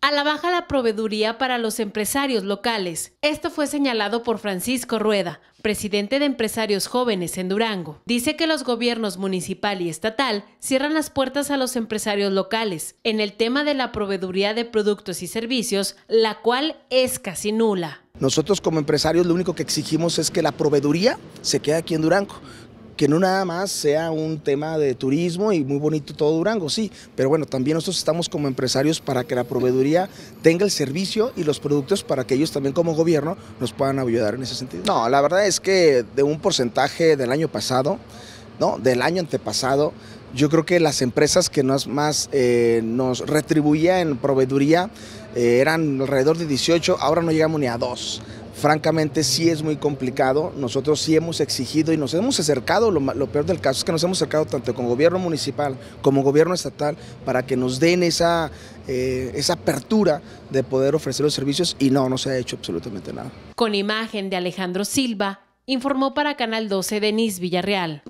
a la baja la proveeduría para los empresarios locales. Esto fue señalado por Francisco Rueda, presidente de Empresarios Jóvenes en Durango. Dice que los gobiernos municipal y estatal cierran las puertas a los empresarios locales en el tema de la proveeduría de productos y servicios, la cual es casi nula. Nosotros como empresarios lo único que exigimos es que la proveeduría se quede aquí en Durango, que no nada más sea un tema de turismo y muy bonito todo Durango, sí, pero bueno, también nosotros estamos como empresarios para que la proveeduría tenga el servicio y los productos para que ellos también como gobierno nos puedan ayudar en ese sentido. No, la verdad es que de un porcentaje del año pasado, no, del año antepasado, yo creo que las empresas que nos, más eh, nos retribuía en proveeduría eh, eran alrededor de 18, ahora no llegamos ni a dos francamente sí es muy complicado. Nosotros sí hemos exigido y nos hemos acercado, lo, peor del caso es que nos hemos acercado tanto con gobierno municipal como gobierno estatal para que nos den esa, eh, esa apertura de poder ofrecer los servicios y no, no se ha hecho absolutamente nada. Con imagen de Alejandro Silva, informó para Canal 12 Denise Villarreal.